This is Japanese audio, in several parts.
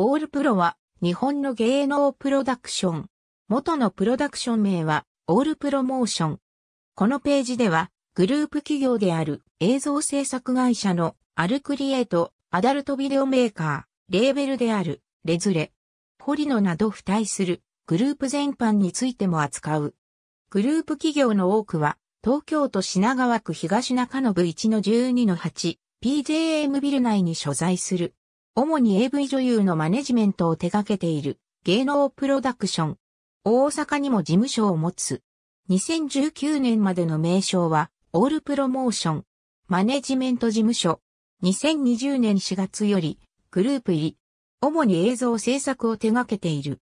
オールプロは日本の芸能プロダクション。元のプロダクション名はオールプロモーション。このページではグループ企業である映像制作会社のアルクリエイト、アダルトビデオメーカー、レーベルであるレズレ、ホリノなど付帯するグループ全般についても扱う。グループ企業の多くは東京都品川区東中延1の12の 8PJM ビル内に所在する主に AV 女優のマネジメントを手掛けている芸能プロダクション。大阪にも事務所を持つ。2019年までの名称は、オールプロモーション、マネジメント事務所。2020年4月より、グループ入り。主に映像制作を手掛けている。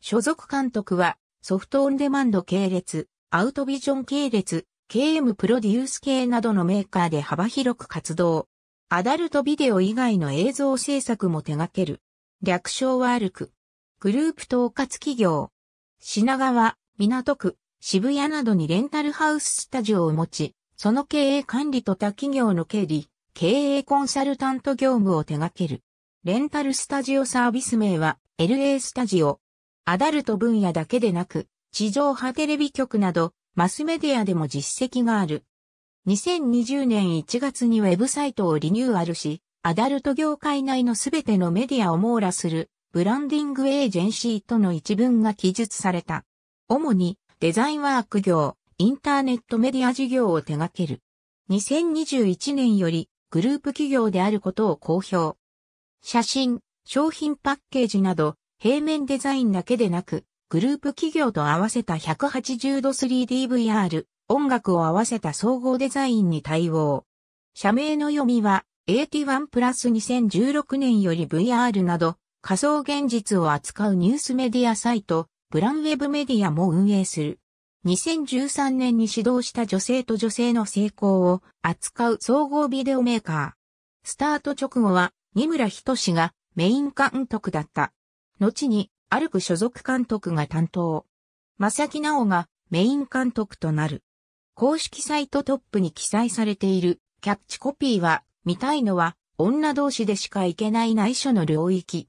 所属監督は、ソフトオンデマンド系列、アウトビジョン系列、KM プロデュース系などのメーカーで幅広く活動。アダルトビデオ以外の映像制作も手掛ける。略称は歩く。グループ統括企業。品川、港区、渋谷などにレンタルハウススタジオを持ち、その経営管理と他企業の経理、経営コンサルタント業務を手掛ける。レンタルスタジオサービス名は LA スタジオ。アダルト分野だけでなく、地上波テレビ局など、マスメディアでも実績がある。2020年1月にウェブサイトをリニューアルし、アダルト業界内のすべてのメディアを網羅するブランディングエージェンシーとの一文が記述された。主にデザインワーク業、インターネットメディア事業を手掛ける。2021年よりグループ企業であることを公表。写真、商品パッケージなど、平面デザインだけでなく、グループ企業と合わせた180度 3DVR、音楽を合わせた総合デザインに対応。社名の読みは、AT1 プラス2016年より VR など、仮想現実を扱うニュースメディアサイト、ブランウェブメディアも運営する。2013年に指導した女性と女性の成功を扱う総合ビデオメーカー。スタート直後は、三村志がメイン監督だった。後に、歩く所属監督が担当。正木直がメイン監督となる。公式サイトトップに記載されているキャッチコピーは、見たいのは女同士でしか行けない内緒の領域。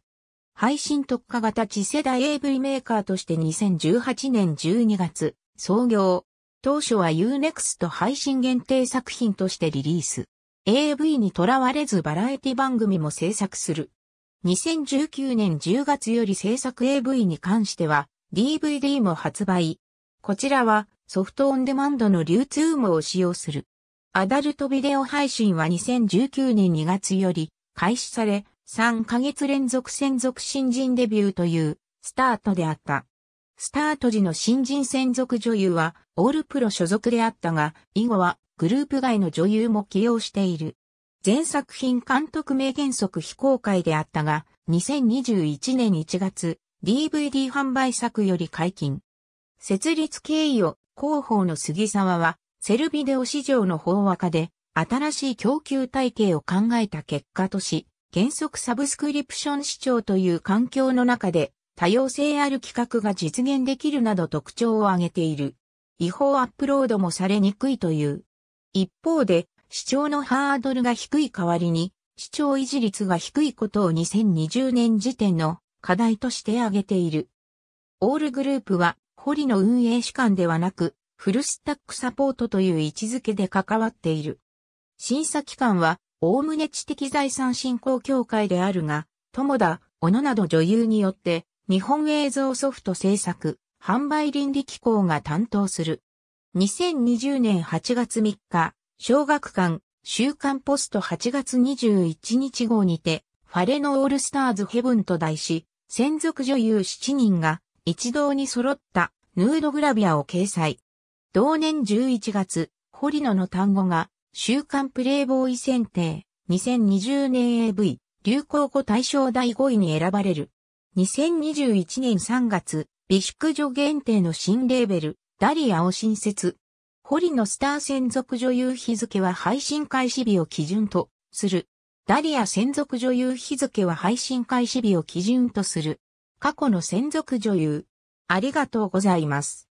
配信特化型次世代 AV メーカーとして2018年12月、創業。当初は Unext 配信限定作品としてリリース。AV にとらわれずバラエティ番組も制作する。2019年10月より制作 AV に関しては DVD も発売。こちらはソフトオンデマンドの流通網を使用する。アダルトビデオ配信は2019年2月より開始され、3ヶ月連続専属新人デビューというスタートであった。スタート時の新人専属女優はオールプロ所属であったが、以後はグループ外の女優も起用している。全作品監督名原則非公開であったが、2021年1月、DVD 販売作より解禁。設立経緯を広報の杉沢は、セルビデオ市場の法和化で、新しい供給体系を考えた結果とし、原則サブスクリプション市場という環境の中で、多様性ある企画が実現できるなど特徴を挙げている。違法アップロードもされにくいという。一方で、視聴のハードルが低い代わりに、視聴維持率が低いことを2020年時点の課題として挙げている。オールグループは堀の運営主管ではなく、フルスタックサポートという位置づけで関わっている。審査機関は、おおむね知的財産振興協会であるが、友田、小野など女優によって、日本映像ソフト制作、販売倫理機構が担当する。2020年8月3日、小学館、週刊ポスト8月21日号にて、ファレのオールスターズヘブンと題し、専属女優7人が一堂に揃ったヌードグラビアを掲載。同年11月、堀野の単語が週刊プレイボーイ選定2020年 AV 流行語大賞第5位に選ばれる。2021年3月、美宿女限定の新レーベル、ダリアを新設。堀野スター専属女優日付は配信開始日を基準とする。ダリア専属女優日付は配信開始日を基準とする。過去の専属女優。ありがとうございます。